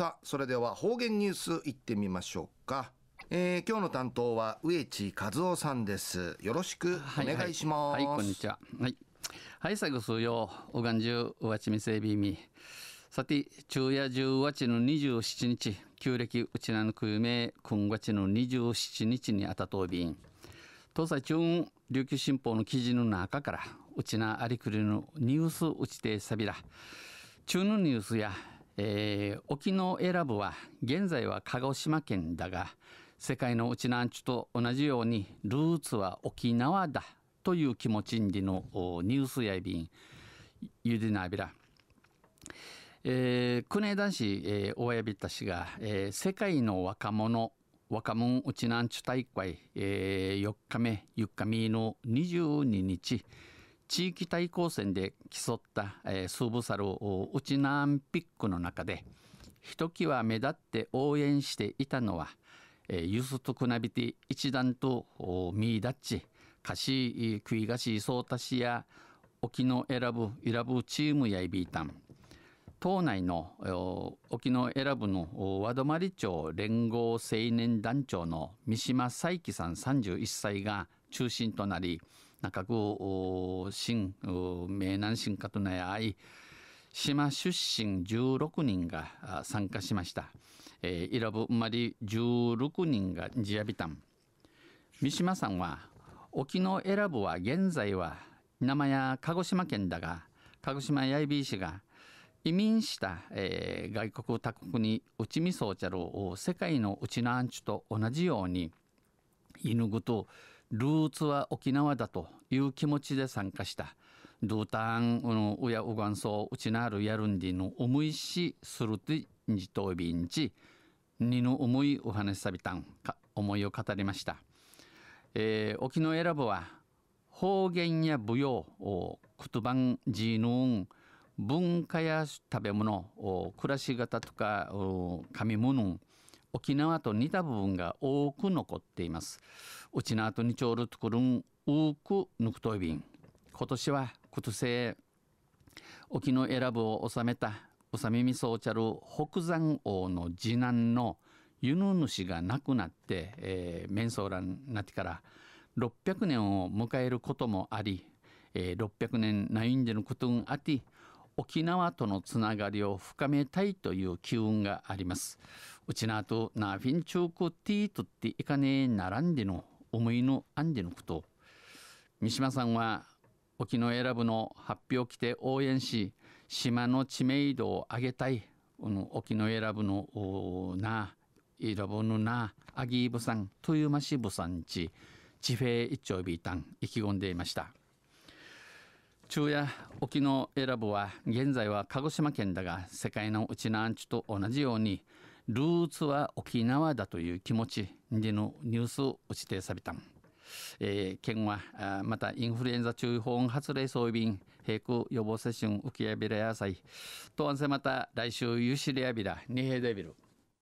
さあ、それでは方言ニュースいってみましょうか。えー、今日の担当は上地和夫さんです。よろしくお願いします。はい、はいはい、こんにちは。はい。はい、最後数曜、おがんじゅう、わちみせびみ。さて、昼夜中わちの二十七日、旧暦うちなのくゆめ、くんわちの二十七日にあたとうびん。東西中琉球新報の記事の中から、うちなありくりのニュースうちてさびら。中のニュースや、えー、沖永良部は現在は鹿児島県だが世界のうちなんちゅと同じようにルーツは沖縄だという気持ちんりのニュースやいびんゆでなびら、えー、国枝市、えー、親びたしが、えー、世界の若者若者うちなんちゅ大会、えー、4日目4日目の22日地域対抗戦で競った、えー、スーブサルウチナーンピックの中でひときわ目立って応援していたのは、えー、ユストクナビティ一団とミーダッチカシークイガシーソータシや沖の選ぶ選ぶチームやエビータン島内の沖の選ぶの和泊町連合青年団長の三島佐伯さん31歳が中心となり中区新名南新家となあい島出身16人が参加しました。えー、イラブ生まれ16人がジアビタン。三島さんは沖の選ぶは現在は名前や鹿児島県だが鹿児島八重美市が移民した、えー、外国他国に打ちみそうちゃる世界のうちのアンチと同じように犬ぐとルーツは沖縄だという気持ちで参加したルータンのうやうがんそううちなるやるんでの思いしするてんじとびんちにの思いお話しさびたんか思いを語りました、えー、沖縄選ぶは方言や舞踊を言葉じの文化や食べ物暮らし方とか紙物沖縄と似た部分が多く残っています沖縄とにちょうるところん多くぬくといびん今年はこと沖の選ぶを収めたうさみみそうちゃる北山王の次男の湯の主が亡くなって、えー、面相らなってから600年を迎えることもあり、えー、600年ないんでのことんあって沖縄とのつながりを深めたいという機運があります。うちなとなフィンチョークティーとっていかねえならんでの思いのあんでのこと。三島さんは沖縄選ぶの発表来て応援し島の知名度を上げたい、沖縄選ぶのな選ぶのなアギーブさんというましぶさんち地平一丁ビータン意気込んでいました。昼夜沖の選ぶは現在は鹿児島県だが世界のうちアンチと同じようにルーツは沖縄だという気持ちでのニュースを指定されたん、えー、県はまたインフルエンザ注意報発令装備便平空予防接種浮きやびらやさいとあまた来週ゆしりやびらに平でびる